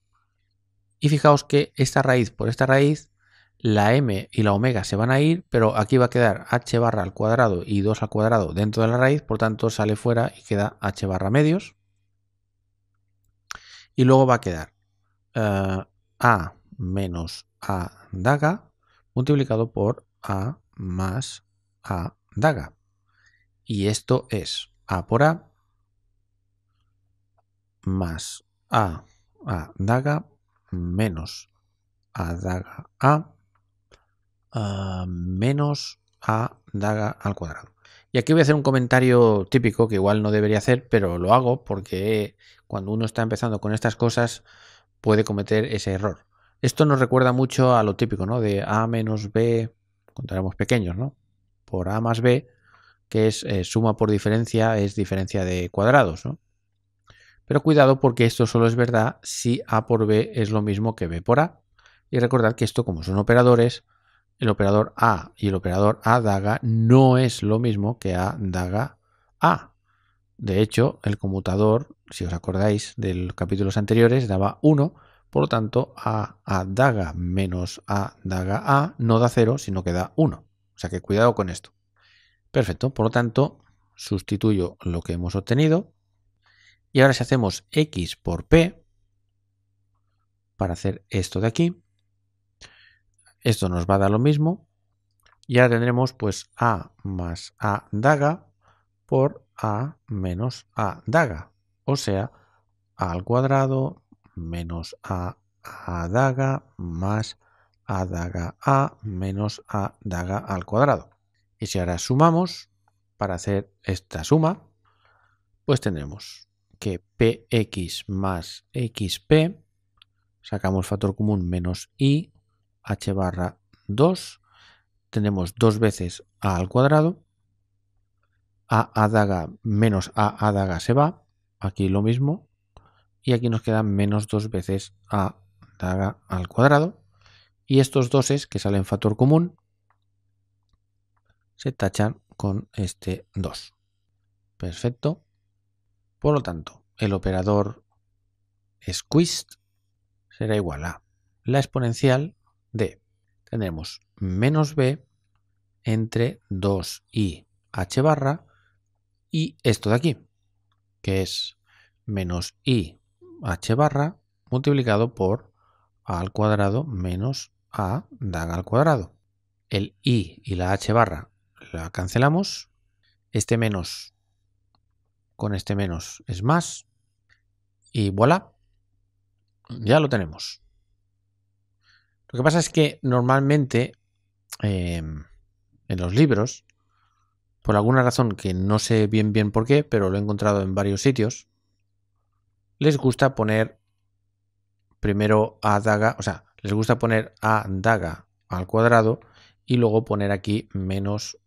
Y fijaos que esta raíz por esta raíz, la m y la omega se van a ir, pero aquí va a quedar h barra al cuadrado y 2 al cuadrado dentro de la raíz, por tanto sale fuera y queda h barra medios. Y luego va a quedar eh, a menos a daga multiplicado por a más a daga. Y esto es a por a más A a daga menos a daga A ah, menos A daga al cuadrado. Y aquí voy a hacer un comentario típico que igual no debería hacer, pero lo hago porque cuando uno está empezando con estas cosas puede cometer ese error. Esto nos recuerda mucho a lo típico, ¿no? De A menos B, contaremos pequeños, ¿no? Por A más B, que es eh, suma por diferencia, es diferencia de cuadrados, ¿no? Pero cuidado porque esto solo es verdad si A por B es lo mismo que B por A. Y recordad que esto, como son operadores, el operador A y el operador A daga no es lo mismo que A daga A. De hecho, el conmutador, si os acordáis de los capítulos anteriores, daba 1, por lo tanto, A, A daga menos A daga A no da 0, sino que da 1. O sea que cuidado con esto. Perfecto, por lo tanto, sustituyo lo que hemos obtenido y ahora si hacemos x por p, para hacer esto de aquí, esto nos va a dar lo mismo. Y ahora tendremos pues a más a daga por a menos a daga. O sea, a al cuadrado menos a a daga más a daga a menos a daga al cuadrado. Y si ahora sumamos, para hacer esta suma, pues tendremos que px más xp, sacamos factor común menos i, h barra 2, tenemos dos veces a al cuadrado, a a daga menos a a daga se va, aquí lo mismo, y aquí nos queda menos dos veces a daga al cuadrado, y estos doses que salen factor común se tachan con este 2. Perfecto. Por lo tanto, el operador squeezed será igual a la exponencial de, tendremos menos b entre 2 i h barra y esto de aquí, que es menos i h barra multiplicado por a al cuadrado menos a daga al cuadrado. El i y la h barra la cancelamos. Este menos con este menos es más y voilà, ya lo tenemos. Lo que pasa es que normalmente em, en los libros, por alguna razón que no sé bien bien por qué, pero lo he encontrado en varios sitios, les gusta poner primero a daga, o sea, les gusta poner a daga al cuadrado y luego poner aquí menos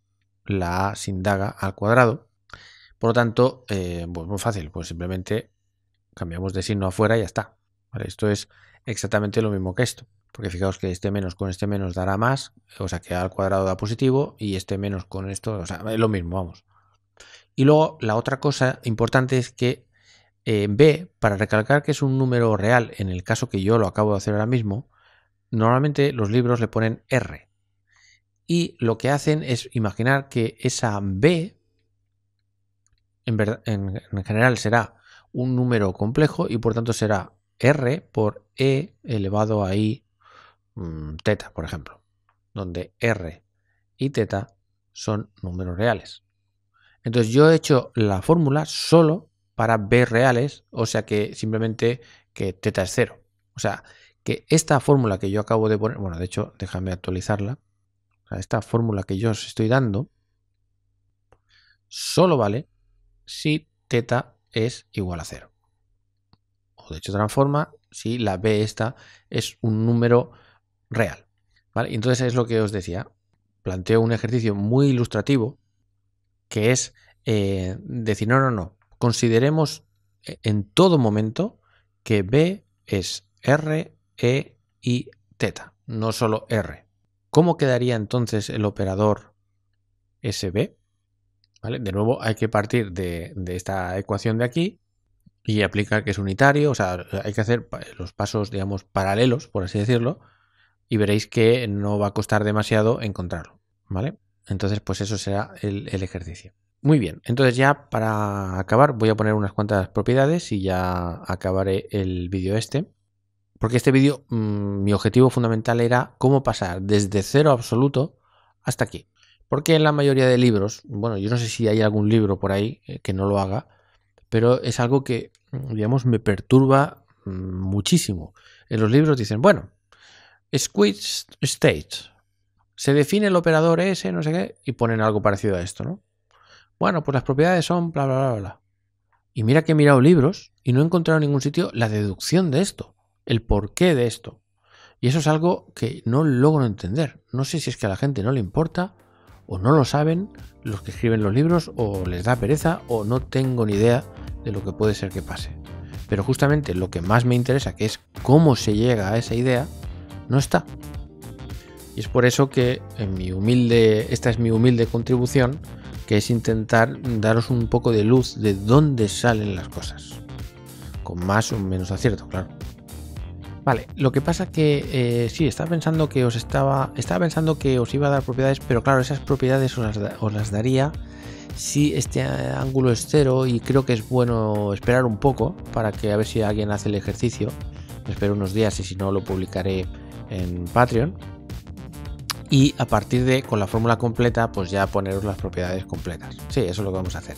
la a sin daga al cuadrado por lo tanto, eh, pues muy fácil, pues simplemente cambiamos de signo afuera y ya está. Esto es exactamente lo mismo que esto, porque fijaos que este menos con este menos dará más, o sea que al cuadrado da positivo y este menos con esto, o sea, es lo mismo, vamos. Y luego la otra cosa importante es que eh, B, para recalcar que es un número real, en el caso que yo lo acabo de hacer ahora mismo, normalmente los libros le ponen R. Y lo que hacen es imaginar que esa B en, general será un número complejo y por tanto será R por E elevado a I mm, teta, por ejemplo, donde R y teta son números reales. Entonces yo he hecho la fórmula solo para B reales, o sea que simplemente que teta es cero. O sea que esta fórmula que yo acabo de poner, bueno, de hecho déjame actualizarla, o esta fórmula que yo os estoy dando, solo vale si teta es igual a cero, O de hecho transforma si la b esta es un número real. ¿vale? Entonces es lo que os decía. Planteo un ejercicio muy ilustrativo que es eh, decir, no, no, no, consideremos eh, en todo momento que b es r, e y teta, no solo r. ¿Cómo quedaría entonces el operador SB? De nuevo, hay que partir de, esta ecuación de aquí y aplicar que es unitario, o sea, hay que hacer los pasos, digamos, paralelos, por así decirlo, y veréis que no va a costar demasiado encontrarlo, ¿vale? Entonces, pues eso será el, ejercicio. Muy bien, entonces ya para acabar voy a poner unas cuantas propiedades y ya acabaré el vídeo este. Porque este vídeo, mm, mi objetivo fundamental era cómo pasar desde cero absoluto hasta aquí. Porque en la mayoría de libros, bueno, yo no sé si hay algún libro por ahí eh, que no lo haga, pero es algo que, mm, digamos, me perturba mm, muchísimo. En los libros dicen, bueno, Squid State, se define el operador ese, no sé qué, y ponen algo parecido a esto, ¿no? Bueno, pues las propiedades son bla, bla, bla, bla. Y mira que he mirado libros y no he encontrado en ningún sitio la deducción de esto, el porqué de esto. Y eso es algo que no logro entender. No sé si es que a la gente no le importa o no lo saben los que escriben los libros o les da pereza o no tengo ni idea de lo que puede ser que pase. Pero justamente lo que más me interesa, que es cómo se llega a esa idea, no está. Y es por eso que en mi humilde, esta es mi humilde contribución, que es intentar daros un poco de luz de dónde salen las cosas. Con más o menos acierto, claro. Vale, lo que pasa que eh, sí, estaba pensando que os estaba. Estaba pensando que os iba a dar propiedades, pero claro, esas propiedades os las, daría si este eh, ángulo es cero. Y creo que es bueno esperar un poco para que a ver si alguien hace el ejercicio. espero unos días y si no lo publicaré en Patreon. Y a partir de con la fórmula completa, pues ya poneros las propiedades completas. Sí, eso es lo que vamos a hacer.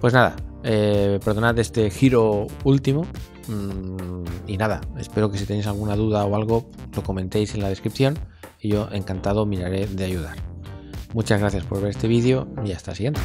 Pues nada, eh, perdonad este giro último, Mm, y nada, espero que si tenéis alguna duda o algo, lo comentéis en la descripción y yo encantado miraré de ayudar. Muchas gracias por ver este vídeo y hasta la siguiente.